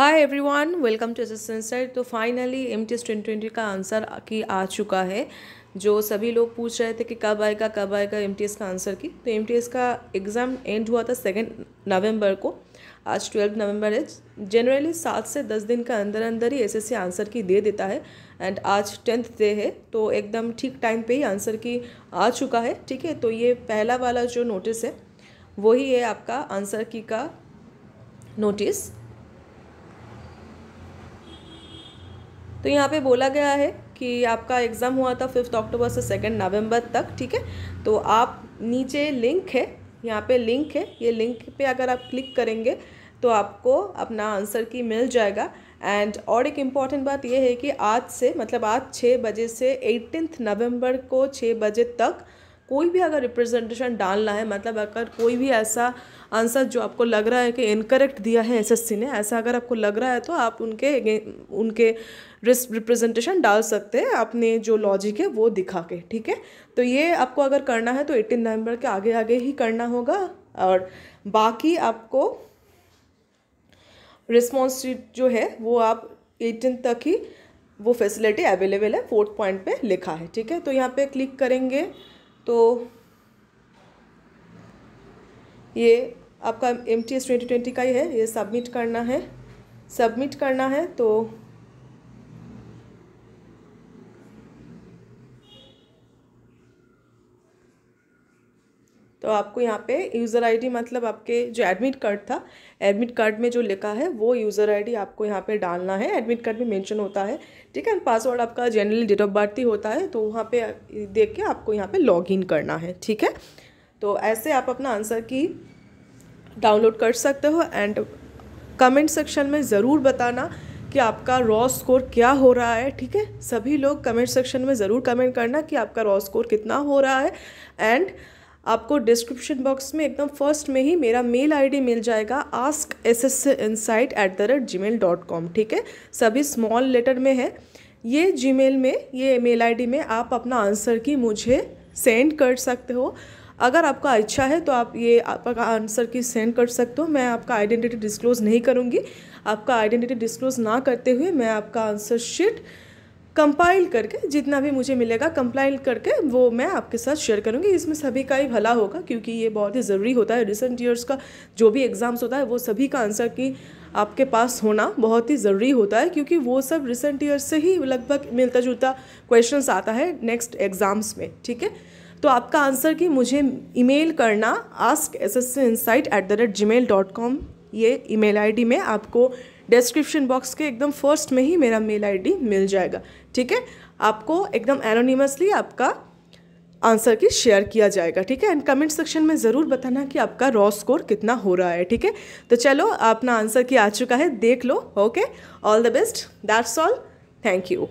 hi everyone welcome to assistant sir तो finally M T twenty twenty का answer key आ चुका है जो सभी लोग पूछ रहे थे कि कब आएगा कब आएगा एम का आंसर की तो एम का एग्ज़ाम एंड हुआ था सेकेंड नवंबर को आज ट्वेल्व नवंबर है जनरली सात से दस दिन का अंदर अंदर ही एसएससी आंसर की दे देता है एंड आज टेंथ डे है तो एकदम ठीक टाइम पे ही आंसर की आ चुका है ठीक है तो ये पहला वाला जो नोटिस है वही है आपका आंसर की का नोटिस तो यहाँ पे बोला गया है कि आपका एग्ज़ाम हुआ था फिफ्थ अक्टूबर से सेकेंड नवंबर तक ठीक है तो आप नीचे लिंक है यहाँ पे लिंक है ये लिंक पे अगर आप क्लिक करेंगे तो आपको अपना आंसर की मिल जाएगा एंड और एक इम्पॉर्टेंट बात यह है कि आज से मतलब आज छः बजे से एटीनथ नवम्बर को छः बजे तक कोई भी अगर रिप्रेजेंटेशन डालना है मतलब अगर कोई भी ऐसा आंसर जो आपको लग रहा है कि इनकरेक्ट दिया है एसएससी ने ऐसा अगर आपको लग रहा है तो आप उनके उनके रिप्रेजेंटेशन डाल सकते हैं अपने जो लॉजिक है वो दिखा के ठीक है तो ये आपको अगर करना है तो एटीन नवम्बर के आगे आगे ही करना होगा और बाकी आपको रिस्पॉन्स जो है वो आप एटीन तक ही वो फैसिलिटी अवेलेबल है फोर्थ पॉइंट पे लिखा है ठीक है तो यहाँ पे क्लिक करेंगे तो ये आपका M T S twenty twenty का ही है ये सबमिट करना है सबमिट करना है तो तो आपको यहाँ पे यूज़र आईडी मतलब आपके जो एडमिट कार्ड था एडमिट कार्ड में जो लिखा है वो यूज़र आईडी आपको यहाँ पे डालना है एडमिट कार्ड में मेंशन होता है ठीक है पासवर्ड आपका जनरली डेट ऑफ बर्थ ही होता है तो वहाँ पे देख के आपको यहाँ पे लॉग इन करना है ठीक है तो ऐसे आप अपना आंसर की डाउनलोड कर सकते हो एंड कमेंट सेक्शन में ज़रूर बताना कि आपका रॉ स्कोर क्या हो रहा है ठीक है सभी लोग कमेंट सेक्शन में ज़रूर कमेंट करना कि आपका रॉ स्कोर कितना हो रहा है एंड आपको डिस्क्रिप्शन बॉक्स में एकदम फर्स्ट में ही मेरा मेल आईडी मिल जाएगा ask S S insight at the rate G mail dot com ठीक है सभी स्मॉल लेटर में है ये जी मेल में ये मेल आईडी में आप अपना आंसर की मुझे सेंड कर सकते हो अगर आपका इच्छा है तो आप ये आपका आंसर की सेंड कर सकते हो मैं आपका आइडेंटिटी डिस्क्लोज़ नहीं करूँगी आपका आइडेंटिटी डिस्क्लोज़ ना करते हुए मैं आपका आंसर शीट कंपाइल करके जितना भी मुझे मिलेगा कंपाइल करके वो मैं आपके साथ शेयर करूँगी इसमें सभी का ही भला होगा क्योंकि ये बहुत ही ज़रूरी होता है रिसेंट ईयर्स का जो भी एग्ज़ाम्स होता है वो सभी का आंसर की आपके पास होना बहुत ही ज़रूरी होता है क्योंकि वो सब रिसेंट ईयर्स से ही लगभग मिलता जुलता क्वेश्चन आता है नेक्स्ट एग्ज़ाम्स में ठीक है तो आपका आंसर की मुझे ईमेल करना ask S S C insight at the rate G mail dot com ये ईमेल डी में आपको डिस्क्रिप्शन बॉक्स के एकदम फर्स्ट में ही मेरा मेल आईडी मिल जाएगा ठीक है आपको एकदम एनोनिमसली आपका आंसर की शेयर किया जाएगा ठीक है एंड कमेंट सेक्शन में ज़रूर बताना कि आपका रॉ स्कोर कितना हो रहा है ठीक है तो चलो अपना आंसर की आ चुका है देख लो okay all the best that's all thank you